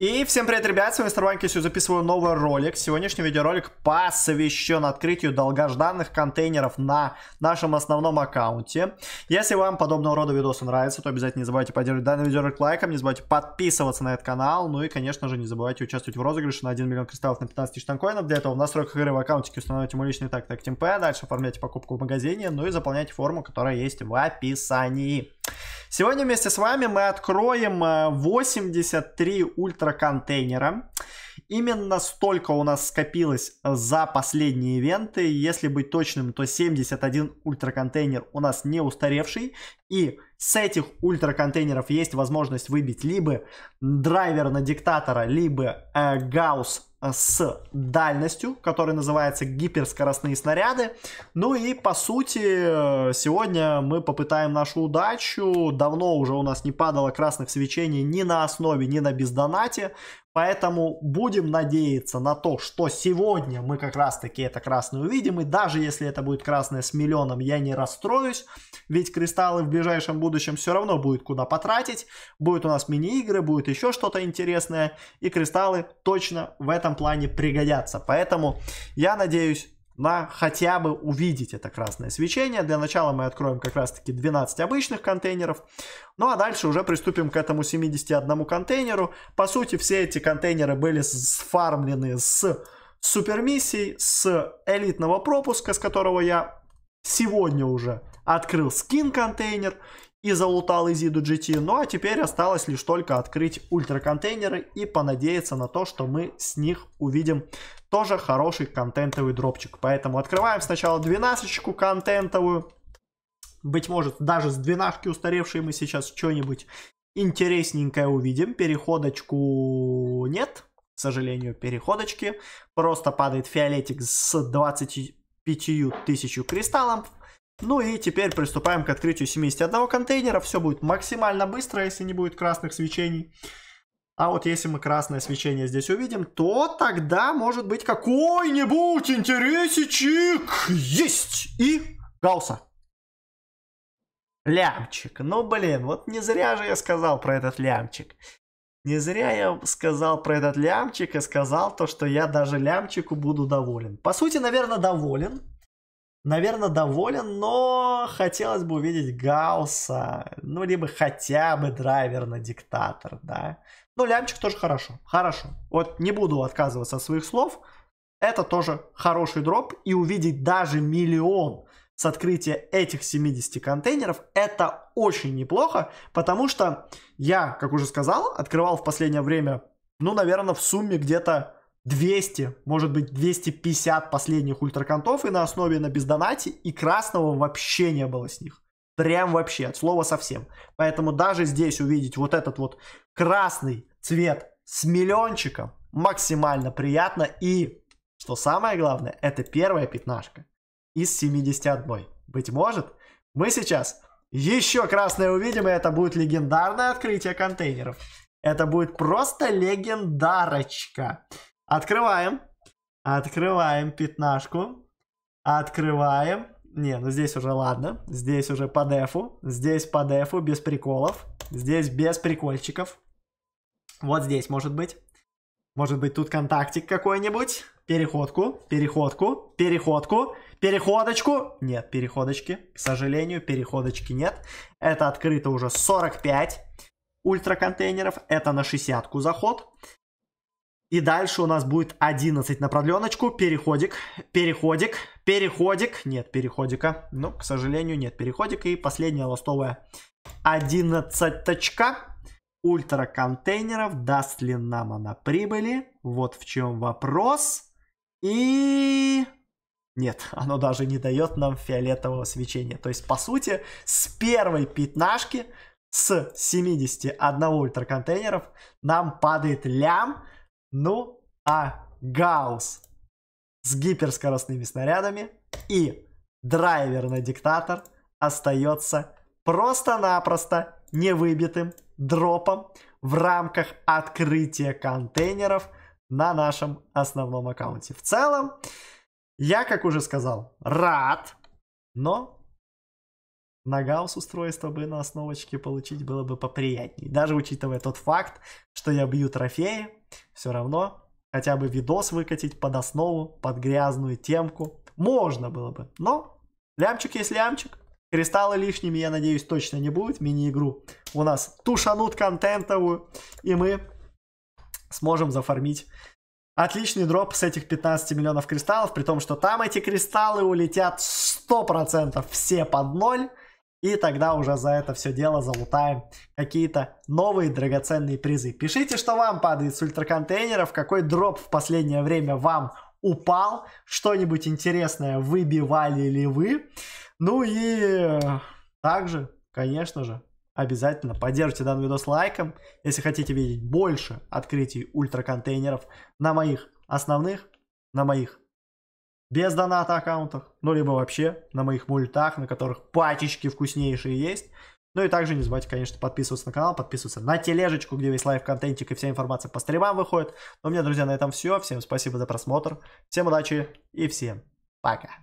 И всем привет, ребят, с вами Старванкисю, записываю новый ролик. Сегодняшний видеоролик посвящен открытию долгожданных контейнеров на нашем основном аккаунте. Если вам подобного рода видосы нравятся, то обязательно не забывайте поддерживать данный видеоролик лайком, не забывайте подписываться на этот канал, ну и, конечно же, не забывайте участвовать в розыгрыше на 1 миллион кристаллов на 15 тысяч танкоинов. Для этого в настройках игры в аккаунтике установите мой личный так так МП, дальше оформляйте покупку в магазине, ну и заполняйте форму, которая есть в описании. Сегодня вместе с вами мы откроем 83 э, ультраконтейнера. Именно столько у нас скопилось за последние ивенты. Если быть точным, то 71 ультраконтейнер у нас не устаревший. И с этих ультраконтейнеров есть возможность выбить либо драйвер на диктатора, либо э, гаусс э, с дальностью, который называется гиперскоростные снаряды. Ну и по сути э, сегодня мы попытаем нашу удачу. Давно уже у нас не падало красных свечений ни на основе, ни на бездонате. Поэтому будем надеяться на то, что сегодня мы как раз таки это красное увидим. И даже если это будет красное с миллионом, я не расстроюсь. Ведь кристаллы в ближайшем будущем все равно будет куда потратить, будет у нас мини-игры, будет еще что-то интересное, и кристаллы точно в этом плане пригодятся. Поэтому я надеюсь на хотя бы увидеть это красное свечение. Для начала мы откроем как раз таки 12 обычных контейнеров. Ну а дальше уже приступим к этому 71 контейнеру. По сути все эти контейнеры были сфармлены с супермиссий, с элитного пропуска, с которого я сегодня уже открыл скин контейнер и залутал Изиду GT. Ну а теперь осталось лишь только открыть ультра контейнеры и понадеяться на то, что мы с них увидим тоже хороший контентовый дропчик. Поэтому открываем сначала 12 контентовую. Быть может даже с 12 устаревшей мы сейчас что-нибудь интересненькое увидим. Переходочку нет, к сожалению, переходочки. Просто падает фиолетик с 20 пятью 5000 кристаллом, Ну и теперь приступаем к открытию 71 контейнера. Все будет максимально быстро, если не будет красных свечений. А вот если мы красное свечение здесь увидим, то тогда может быть какой-нибудь интересичек есть и Гауса. Лямчик. Ну, блин, вот не зря же я сказал про этот лямчик. Не зря я сказал про этот лямчик и сказал то, что я даже лямчику буду доволен. По сути, наверное, доволен. Наверное, доволен, но хотелось бы увидеть Гаусса, ну, либо хотя бы драйвер на диктатор, да. Ну, лямчик тоже хорошо, хорошо. Вот не буду отказываться от своих слов. Это тоже хороший дроп, и увидеть даже миллион с открытия этих 70 контейнеров, это очень неплохо, потому что я, как уже сказал, открывал в последнее время, ну, наверное, в сумме где-то 200, может быть, 250 последних ультраконтов и на основе на бездонате, и красного вообще не было с них. Прям вообще, от слова совсем. Поэтому даже здесь увидеть вот этот вот красный цвет с миллиончиком максимально приятно и, что самое главное, это первая пятнашка из 71. Быть может, мы сейчас еще красное увидим, и это будет легендарное открытие контейнеров. Это будет просто легендарочка. Открываем. Открываем пятнашку. Открываем. Не, ну здесь уже ладно. Здесь уже по дефу. Здесь по дефу, без приколов. Здесь без прикольчиков. Вот здесь, может быть. Может быть, тут контактик какой-нибудь? Переходку, переходку, переходку, переходочку. Нет, переходочки. К сожалению, переходочки нет. Это открыто уже 45 ультра контейнеров. Это на 60 заход. И дальше у нас будет 11 на продленочку. Переходик, переходик, переходик. Нет переходика. Ну, к сожалению, нет переходика. И последняя ластовая 11 точка ультра контейнеров, даст ли нам она прибыли, вот в чем вопрос. И... Нет, оно даже не дает нам фиолетового свечения. То есть, по сути, с первой пятнашки, с 71 ультраконтейнеров, нам падает лям, ну, а Гаус с гиперскоростными снарядами и драйвер на диктатор остается просто-напросто невыбитым дропа в рамках открытия контейнеров на нашем основном аккаунте. В целом, я, как уже сказал, рад, но на гаусс устройство бы на основочке получить было бы поприятней. Даже учитывая тот факт, что я бью трофеи, все равно хотя бы видос выкатить под основу, под грязную темку. Можно было бы, но лямчик есть лямчик. Кристаллы лишними, я надеюсь, точно не будет. Мини-игру у нас тушанут контентовую, и мы сможем зафармить Отличный дроп с этих 15 миллионов кристаллов, при том, что там эти кристаллы улетят 100% все под ноль. И тогда уже за это все дело залутаем какие-то новые драгоценные призы. Пишите, что вам падает с ультраконтейнеров, какой дроп в последнее время вам упал, что-нибудь интересное выбивали ли вы. Ну и также, конечно же, обязательно поддержите данный видос лайком. Если хотите видеть больше открытий ультраконтейнеров на моих основных, на моих без доната аккаунтах, ну либо вообще на моих мультах, на которых пачечки вкуснейшие есть. Ну и также не забывайте, конечно, подписываться на канал, подписываться на тележечку, где весь лайв-контентик и вся информация по стримам выходит. Ну, у меня, друзья, на этом все. Всем спасибо за просмотр, всем удачи и всем пока.